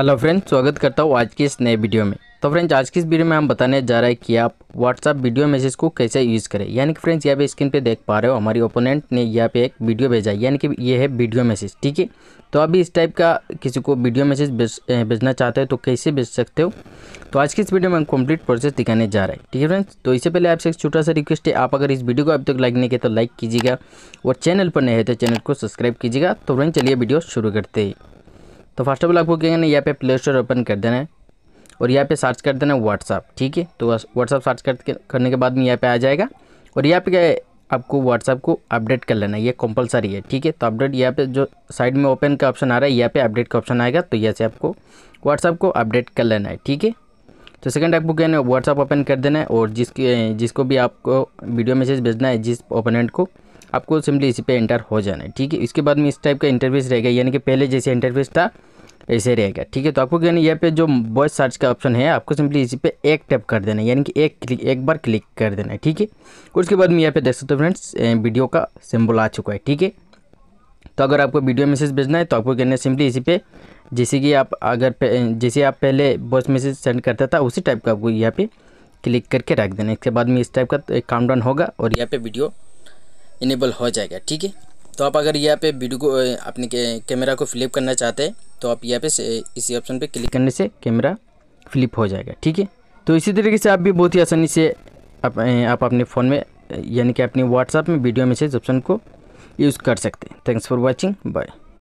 hello friends स्वागत करता हूँ आज के इस नए वीडियो में तो फ्रेंड्स आज की इस वीडियो में हम बताने जा रहे हैं कि आप व्हाट्सअप वीडियो मैसेज को कैसे यूज़ करें यानी कि फ्रेंड्स यहाँ पे स्क्रीन पे देख पा रहे हो हमारी ओपोनेंट ने यहाँ पे एक वीडियो भेजा यानी कि ये है वीडियो मैसेज ठीक है तो अभी इस टाइप का किसी को वीडियो मैसेज भेजना चाहते हो तो कैसे भेज सकते हो तो आज की इस वीडियो में हम कम्प्लीट प्रोसेस दिखाने जा रहे हैं ठीक है फ्रेंड्स तो इससे पहले आपसे एक छोटा सा रिक्वेस्ट है आप अगर इस वीडियो को अभी तक लाइक नहीं किया तो लाइक कीजिएगा और चैनल पर नहीं है तो चैनल को सब्सक्राइब कीजिएगा तो फ्रेंड चलिए वीडियो शुरू करते हैं तो फर्स्ट ऑफ ऑल आपको क्या करना है यहाँ पे प्ले स्टोर ओपन कर देना है और यहाँ पे सर्च कर देना है व्हाट्सअप ठीक है तो व्हाट्सअप सर्च कर करने के बाद में यहाँ पे आ जाएगा और यहाँ पे क्या आपको व्हाट्सअप को अपडेट कर लेना है ये कंपलसरी है ठीक है तो अपडेट यहाँ पे जो साइड में ओपन का ऑप्शन आ रहा है यहाँ पे अपडेट का ऑप्शन आएगा तो यहाँ से आपको व्हाट्सअप को अपडेट कर लेना है ठीक है तो सेकंड आपको क्या है व्हाट्सअप ओपन कर देना है और जिसके जिसको भी आपको वीडियो मैसेज भेजना है जिस ओपोनेंट को आपको सिंपली इसी पर एंटर हो जाना है ठीक है इसके बाद में इस टाइप का इंटरव्यूस रहेगा यानी कि पहले जैसे इंटरव्यूस था ऐसे रहेगा ठीक है तो आपको यानी यहाँ पे जो वॉइस सर्च का ऑप्शन है आपको सिंपली इसी पे एक टैप कर देना यानी कि एक क्लिक एक बार क्लिक कर देना है ठीक है उसके बाद में यहाँ पे देख सकते हो फ्रेंड्स वीडियो का सिम्बल आ चुका है ठीक है तो अगर आपको वीडियो मैसेज भेजना है तो आपको कहना है सिंपली इसी पे जैसे कि आप अगर जैसे आप पहले वॉइस मैसेज सेंड करता था उसी टाइप का आपको यहाँ पर क्लिक करके रख देना इसके बाद में इस टाइप का डाउन तो होगा और यहाँ पर वीडियो इनेबल हो जाएगा ठीक है तो आप अगर यहाँ पे वीडियो को अपने कैमरा को फ्लिप करना चाहते हैं तो आप यहाँ पे इसी ऑप्शन पे क्लिक करने से कैमरा फ्लिप हो जाएगा ठीक है तो इसी तरीके से आप भी बहुत ही आसानी से आप, आप अपने फ़ोन में यानी कि अपने व्हाट्सएप में वीडियो मैसेज ऑप्शन को यूज़ कर सकते हैं थैंक्स फॉर वॉचिंग बाय